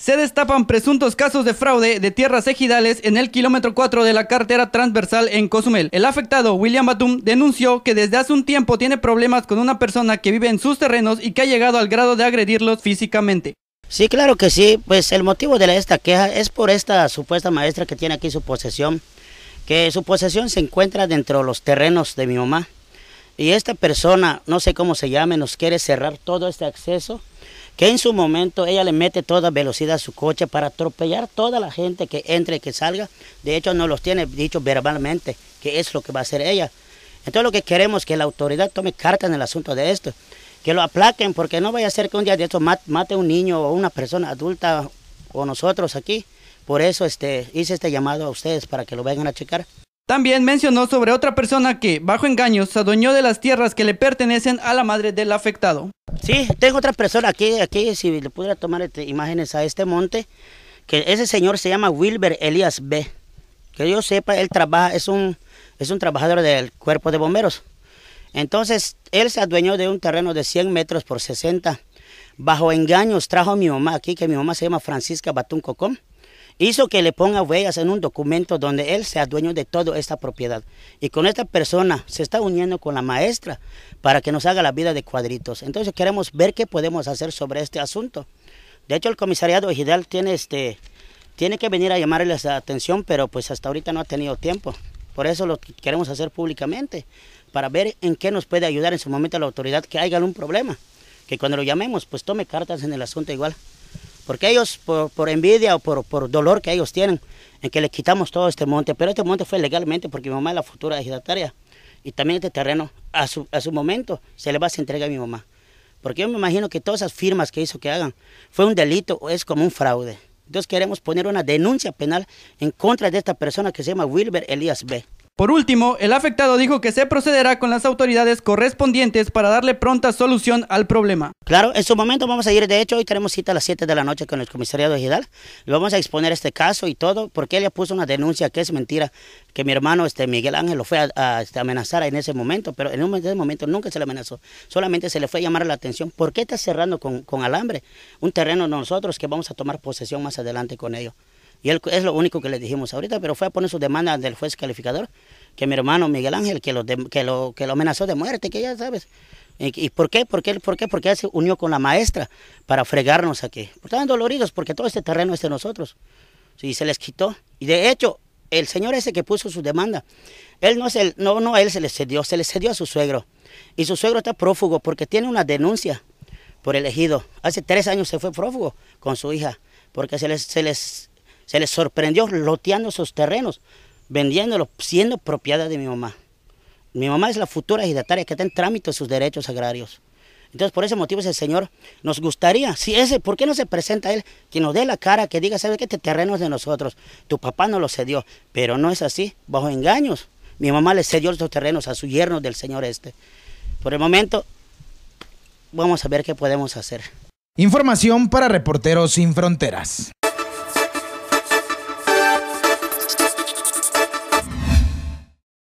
Se destapan presuntos casos de fraude de tierras ejidales en el kilómetro 4 de la carretera transversal en Cozumel. El afectado William Batum denunció que desde hace un tiempo tiene problemas con una persona que vive en sus terrenos y que ha llegado al grado de agredirlos físicamente. Sí, claro que sí, pues el motivo de esta queja es por esta supuesta maestra que tiene aquí su posesión, que su posesión se encuentra dentro de los terrenos de mi mamá. Y esta persona, no sé cómo se llame, nos quiere cerrar todo este acceso, que en su momento ella le mete toda velocidad a su coche para atropellar toda la gente que entre y que salga. De hecho, no los tiene dicho verbalmente, que es lo que va a hacer ella. Entonces lo que queremos es que la autoridad tome carta en el asunto de esto, que lo aplaquen, porque no vaya a ser que un día de esto mate un niño o una persona adulta o nosotros aquí. Por eso este, hice este llamado a ustedes para que lo vengan a checar. También mencionó sobre otra persona que, bajo engaños, se adueñó de las tierras que le pertenecen a la madre del afectado. Sí, tengo otra persona aquí, aquí si le pudiera tomar este, imágenes a este monte, que ese señor se llama Wilber Elias B. Que yo sepa, él trabaja, es un, es un trabajador del cuerpo de bomberos. Entonces, él se adueñó de un terreno de 100 metros por 60. Bajo engaños trajo a mi mamá aquí, que mi mamá se llama Francisca Batún Cocón hizo que le ponga huellas en un documento donde él sea dueño de toda esta propiedad. Y con esta persona se está uniendo con la maestra para que nos haga la vida de cuadritos. Entonces queremos ver qué podemos hacer sobre este asunto. De hecho, el comisariado ejidal tiene, este, tiene que venir a llamarles la atención, pero pues hasta ahorita no ha tenido tiempo. Por eso lo queremos hacer públicamente, para ver en qué nos puede ayudar en su momento la autoridad que haya algún problema. Que cuando lo llamemos, pues tome cartas en el asunto igual. Porque ellos, por, envidia o por, dolor que ellos tienen, en que les quitamos todo este monte, pero este monte fue legalmente porque mi mamá es la futura ejidataria. Y también este terreno, a su, momento, se le va a entregar a mi mamá. Porque yo me imagino que todas esas firmas que hizo que hagan fue un delito o es como un fraude. Entonces queremos poner una denuncia penal en contra de esta persona que se llama Wilber Elías B. Por último, el afectado dijo que se procederá con las autoridades correspondientes para darle pronta solución al problema. Claro, en su momento vamos a ir, de hecho, hoy tenemos cita a las 7 de la noche con el comisariado Gidal y vamos a exponer este caso y todo, porque ella puso una denuncia que es mentira, que mi hermano este, Miguel Ángel lo fue a, este, amenazar en ese momento, pero en ese momento nunca se le amenazó, solamente se le fue a llamar la atención, ¿por qué está cerrando con, alambre un terreno nosotros que vamos a tomar posesión más adelante con ello? Y él, es lo único que le dijimos ahorita, pero fue a poner su demanda del juez calificador, que mi hermano Miguel Ángel, que lo, que lo, amenazó de muerte, que ya sabes. ¿Y, por qué? ¿Por qué? ¿Por qué? Porque él se unió con la maestra para fregarnos aquí. Estaban doloridos porque todo este terreno es de nosotros. Y se les quitó. Y de hecho, el señor ese que puso su demanda, él no, es el, no, no a él se le cedió, se le cedió a su suegro. Y su suegro está prófugo porque tiene una denuncia por elegido. Hace tres años se fue prófugo con su hija porque se les, se les se les sorprendió loteando esos terrenos, vendiéndolos, siendo propiedad de mi mamá. Mi mamá es la futura ejidataria que está en trámite de sus derechos agrarios. Entonces, por ese motivo, ese señor nos gustaría, si ese, ¿por qué no se presenta él? Que nos dé la cara, que diga, ¿sabe que Este terreno es de nosotros, tu papá no lo cedió, pero no es así, bajo engaños. Mi mamá le cedió esos terrenos a su yerno del señor este. Por el momento, vamos a ver qué podemos hacer. Información para Reporteros Sin Fronteras.